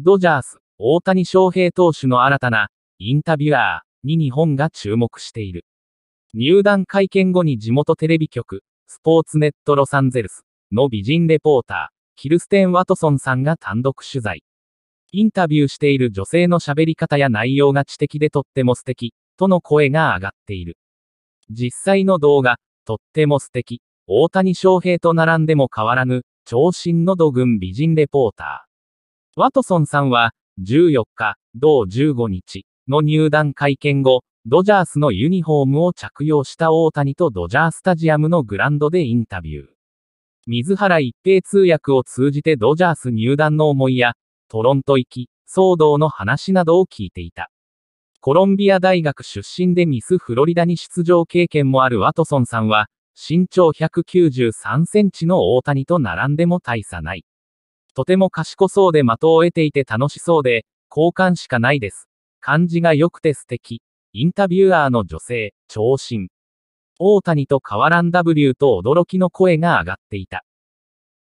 ドジャース、大谷翔平投手の新たな、インタビュアーに日本が注目している。入団会見後に地元テレビ局、スポーツネットロサンゼルスの美人レポーター、キルステン・ワトソンさんが単独取材。インタビューしている女性の喋り方や内容が知的でとっても素敵、との声が上がっている。実際の動画、とっても素敵、大谷翔平と並んでも変わらぬ、長身の土軍美人レポーター。ワトソンさんは、14日、同15日の入団会見後、ドジャースのユニフォームを着用した大谷とドジャースタジアムのグランドでインタビュー。水原一平通訳を通じてドジャース入団の思いや、トロント行き、騒動の話などを聞いていた。コロンビア大学出身でミスフロリダに出場経験もあるワトソンさんは、身長193センチの大谷と並んでも大差ない。とても賢そうで的を得ていて楽しそうで、好感しかないです。感じが良くて素敵。インタビュアーの女性、長身。大谷と変わらん W と驚きの声が上がっていた。